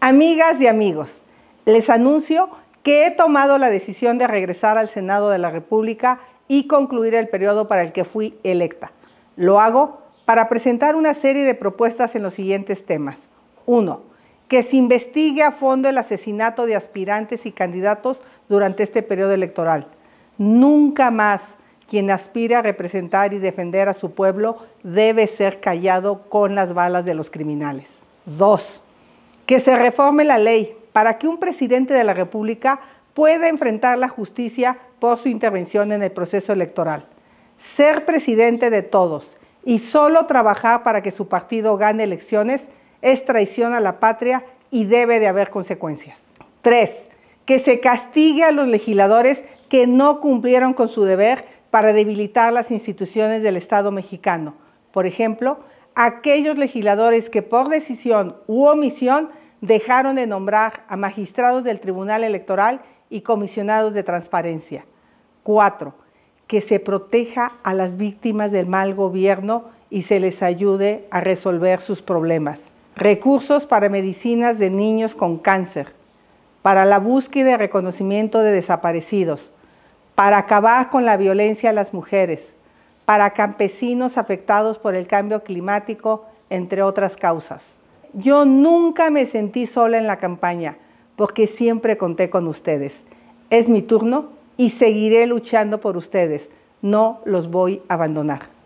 Amigas y amigos, les anuncio que he tomado la decisión de regresar al Senado de la República y concluir el periodo para el que fui electa. Lo hago para presentar una serie de propuestas en los siguientes temas. Uno, Que se investigue a fondo el asesinato de aspirantes y candidatos durante este periodo electoral. Nunca más quien aspira a representar y defender a su pueblo debe ser callado con las balas de los criminales. 2 que se reforme la ley para que un presidente de la República pueda enfrentar la justicia por su intervención en el proceso electoral. Ser presidente de todos y solo trabajar para que su partido gane elecciones es traición a la patria y debe de haber consecuencias. 3. Que se castigue a los legisladores que no cumplieron con su deber para debilitar las instituciones del Estado mexicano. Por ejemplo, aquellos legisladores que por decisión u omisión dejaron de nombrar a magistrados del Tribunal Electoral y comisionados de transparencia. Cuatro, Que se proteja a las víctimas del mal gobierno y se les ayude a resolver sus problemas. Recursos para medicinas de niños con cáncer, para la búsqueda y reconocimiento de desaparecidos, para acabar con la violencia a las mujeres, para campesinos afectados por el cambio climático, entre otras causas yo nunca me sentí sola en la campaña, porque siempre conté con ustedes. Es mi turno y seguiré luchando por ustedes. No los voy a abandonar.